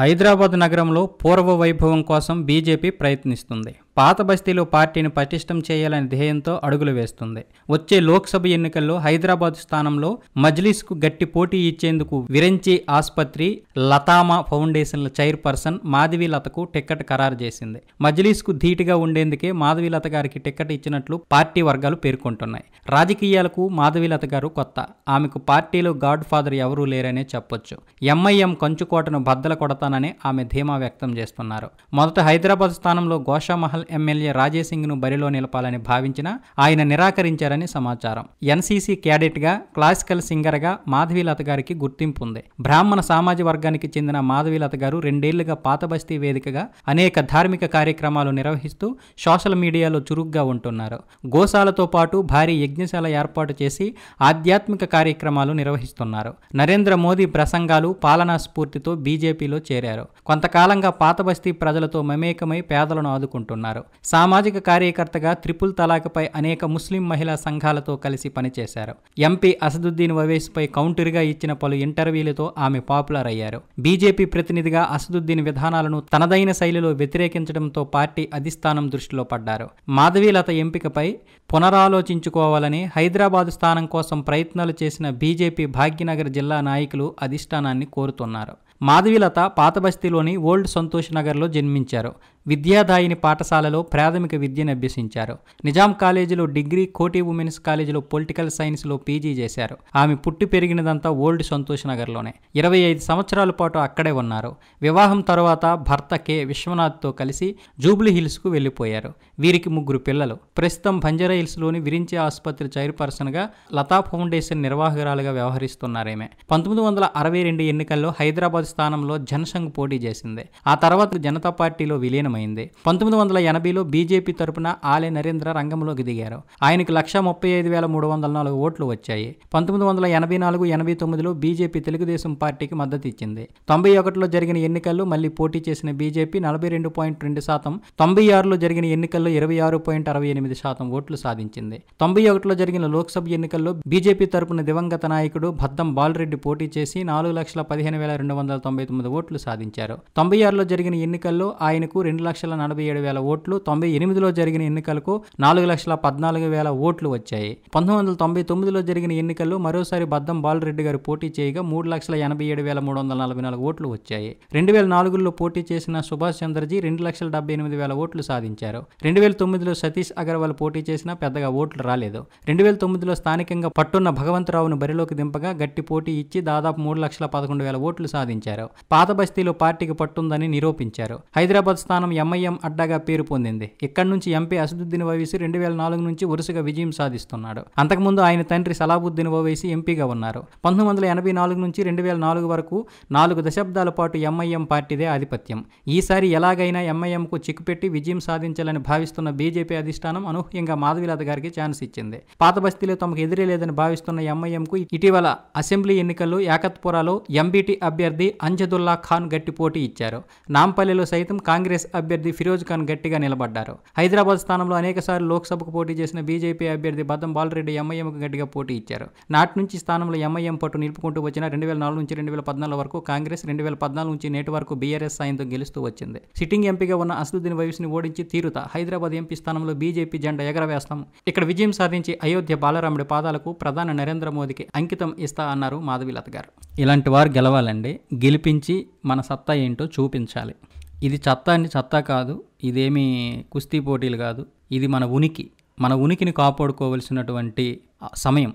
హైదరాబాద్ నగరంలో పూర్వ వైభవం కోసం బీజేపీ ప్రయత్నిస్తుంది పాత బస్తీలో పార్టీని పటిష్టం చేయాలనే ధ్యేయంతో అడుగులు వేస్తుంది వచ్చే లోక్సభ ఎన్నికల్లో హైదరాబాద్ స్థానంలో మజ్లిస్కు గట్టి పోటీ ఇచ్చేందుకు విరంచి ఆసుపత్రి లతామా ఫౌండేషన్ల చైర్పర్సన్ మాధవీలతకు టిక్కెట్ ఖరారు చేసింది మజ్లిస్కు ధీటుగా ఉండేందుకే మాధవీలత గారికి టిక్కెట్ ఇచ్చినట్లు పార్టీ వర్గాలు పేర్కొంటున్నాయి రాజకీయాలకు మాధవీలత గారు కొత్త ఆమెకు పార్టీలో గాడ్ ఫాదర్ ఎవరూ లేరనే చెప్పొచ్చు ఎంఐఎం కంచుకోటను బద్దల కొడతానని ఆమె ధీమా వ్యక్తం చేస్తున్నారు మొదట హైదరాబాద్ స్థానంలో గోషామహల్ ఎమ్మెల్యే రాజేసింగ్ను బరిలో నిలపాలని భావించినా ఆయన నిరాకరించారని సమాచారం ఎన్సీసీ క్యాడెట్గా క్లాసికల్ సింగర్గా మాధవీలత గారికి గుర్తింపు ఉంది బ్రాహ్మణ సామాజిక వర్గానికి చెందిన మాధవీలత గారు రెండేళ్లుగా పాతబస్తీ వేదికగా అనేక ధార్మిక కార్యక్రమాలు నిర్వహిస్తూ సోషల్ మీడియాలో చురుగ్గా ఉంటున్నారు గోశాలతో పాటు భారీ యజ్ఞశాల ఏర్పాటు చేసి ఆధ్యాత్మిక కార్యక్రమాలు నిర్వహిస్తున్నారు నరేంద్ర మోదీ ప్రసంగాలు పాలనా స్ఫూర్తితో బీజేపీలో చేరారు కొంతకాలంగా పాతబస్తీ ప్రజలతో మమేకమై పేదలను ఆదుకుంటున్నారు ఉన్నారు సామాజిక కార్యకర్తగా త్రిపుల్ తలాక్పై అనేక ముస్లిం మహిళా సంఘాలతో కలిసి పనిచేశారు ఎంపీ అసదుద్దీన్ వవేస్పై కౌంటర్గా ఇచ్చిన పలు ఇంటర్వ్యూలతో ఆమె పాపులర్ అయ్యారు బీజేపీ ప్రతినిధిగా అసదుద్దీన్ విధానాలను తనదైన శైలిలో వ్యతిరేకించడంతో పార్టీ అధిష్టానం దృష్టిలో పడ్డారు మాధవీలత ఎంపికపై పునరాలోచించుకోవాలని హైదరాబాదు స్థానం కోసం ప్రయత్నాలు చేసిన బీజేపీ భాగ్యనగర్ జిల్లా నాయకులు అధిష్టానాన్ని కోరుతున్నారు మాధవీలత పాతబస్తీలోని ఓల్డ్ సంతోష్ నగర్లో జన్మించారు విద్యాదాయిని పాఠశాలలో ప్రాథమిక విద్యను అభ్యసించారు నిజాం కాలేజీలో డిగ్రీ కోటి ఉమెన్స్ కాలేజీలో పొలిటికల్ సైన్స్లో పీజీ చేశారు ఆమె పుట్టి పెరిగినదంతా ఓల్డ్ సంతోష్ నగర్లోనే ఇరవై ఐదు సంవత్సరాల పాటు అక్కడే ఉన్నారు వివాహం తర్వాత భర్త కె విశ్వనాథ్తో కలిసి జూబ్లీ హిల్స్కు వెళ్ళిపోయారు వీరికి ముగ్గురు పిల్లలు ప్రస్తుతం బంజారా హిల్స్లోని విరించే ఆసుపత్రి చైర్పర్సన్గా లతా ఫౌండేషన్ నిర్వాహకురాలుగా వ్యవహరిస్తున్నారేమే పంతొమ్మిది వందల అరవై రెండు ఎన్నికల్లో హైదరాబాద్ స్థానంలో జనసంఘ్ పోటీ చేసింది ఆ తర్వాత జనతా పార్టీలో విలీనమైంది ప్రారంభమైంది పంతొమ్మిది వందల ఎనభైలో బీజేపీ తరపున ఆలే నరేంద్ర రంగంలోకి దిగారు ఆయనకు లక్ష ముప్పై ఐదు వేల మూడు వందల నాలుగు ఓట్లు వచ్చాయి పంతొమ్మిది వందల ఎనభై నాలుగు ఎనభై తొమ్మిదిలో బీజేపీ తెలుగుదేశం పార్టీకి మద్దతు ఇచ్చింది తొంభై ఒకటిలో జరిగిన ఎన్నికల్లో మళ్లీ పోటీ చేసిన బీజేపీ నలభై రెండు పాయింట్ రెండు శాతం తొంభై ఆరులో జరిగిన ఎన్నికల్లో ఇరవై ఆరు పాయింట్ అరవై ఎనిమిది శాతం ఓట్లు సాధించింది తొంభై ఒకటిలో జరిగిన లోక్సభ ఎన్నికల్లో బీజేపీ తరపున దివంగత నాయకుడు భద్దం బాలరెడ్డి పోటీ చేసి నాలుగు లక్షల పదిహేను వేల రెండు వందల తొంభై తొమ్మిది ఓట్లు సాధించారు తొంభై ఆరులో జరిగిన ఎన్నికల్లో ఆయనకు రెండు లక్షల నలభై ఏడు వేల ఓట్లు తొంభై ఎనిమిదిలో జరిగిన ఎన్నికలకు నాలుగు లక్షల పద్నాలుగు వేల ఓట్లు వచ్చాయి పంతొమ్మిది వందల తొంభై తొమ్మిదిలో జరిగిన ఎన్నికల్లో మరోసారి బద్దం బాలరెడ్డి గారు పోటీ చేయగా మూడు లక్షల ఎనభై ఏడు వేల మూడు వందల నలభై నాలుగు ఓట్లు వచ్చాయి రెండు వేల నాలుగులో పోటీ చేసిన సుభాష్ చంద్రజీ రెండు లక్షల డెబ్బై ఎనిమిది వేల ఓట్లు సాధించారు రెండు వేల తొమ్మిదిలో సతీష్ అగర్వాల్ పోటీ చేసినా పెద్దగా ఓట్లు రాలేదు రెండు వేల తొమ్మిదిలో స్థానికంగా పట్టున్న భగవంతరావును బరిలోకి దింపగా గట్టి పోటీ ఇచ్చి దాదాపు మూడు లక్షల పదకొండు వేల ఓట్లు సాధించారు పాత బస్తీలో పార్టీకి పట్టుందని నిరూపించారు హైదరాబాద్ స్థానం ఎంఐఎం అడ్డాగా పేరు పొందింది ఇక్కడి నుంచి ఎంపీ అసదుద్దీన్ ఓవైసీ రెండు వేల నాలుగు నుంచి వరుసగా విజయం సాధిస్తున్నాడు అంతకుముందు ఆయన తండ్రి సలాబుద్దీన్ ఓవైసీ ఎంపీగా ఉన్నారు పంతొమ్మిది వందల ఎనభై నాలుగు నుంచి రెండు వేల నాలుగు వరకు నాలుగు దశాబ్దాల పాటు ఎంఐఎం పార్టీదే ఆధిపత్యం ఈసారి ఎలాగైనా ఎంఐఎంకు చిక్కుపెట్టి విజయం సాధించాలని భావిస్తున్న బీజేపీ అధిష్టానం అనూహ్యంగా మాధవీలత గారికి ఛాన్స్ ఇచ్చింది పాత బస్తీలో తమకు ఎదురే లేదని భావిస్తున్న ఎంఐఎంకు ఇటీవల అసెంబ్లీ ఎన్నికల్లో యాకత్పురాలో ఎంబీటీ అభ్యర్థి అంజదుల్లా ఖాన్ గట్టి పోటీ ఇచ్చారు నాంపల్లిలో సైతం కాంగ్రెస్ అభ్యర్థి ఫిరోజ్ ఖాన్ గట్టిగా నిలబడ్డారు హైదరాబాద్ స్థానంలో అనేకసార్లు లోక్సభకు పోటీ చేసిన బీజేపీ అభ్యర్థి బద్దం బాలరెడ్డి ఎంఐఎంకు గట్టిగా పోటీ ఇచ్చారు నాటి నుంచి స్థానంలో ఎంఐఎం పట్టు నిలుపుకుంటూ వచ్చిన రెండు వేల నాలుగు నుంచి రెండు వేల పద్నాలుగు వరకు కాంగ్రెస్ రెండు వేల పద్నాలుగు నుంచి నేటి వరకు బీఆర్ఎస్ సాయంతో గెలుస్తూ వచ్చింది సిట్టింగ్ ఎంపీగా ఉన్న అసదుద్దీన్ వయస్సుని ఓడించి తీరుత హైదరాబాద్ ఎంపీ స్థానంలో బీజేపీ జెండా ఎగరవేస్తాం ఇక్కడ విజయం సాధించి అయోధ్య బాలరాముడి పాదాలకు ప్రధాని నరేంద్ర మోదీకి అంకితం ఇస్తా అన్నారు మాధవీలత గారు ఇలాంటి వారు గెలవాలండి గెలిపించి మన సత్తా ఏంటో చూపించాలి ఇది చెత్త అని చెత్త కాదు ఇదేమి కుస్తీ పోటీలు కాదు ఇది మన ఉనికి మన ఉనికిని కాపాడుకోవలసినటువంటి సమయం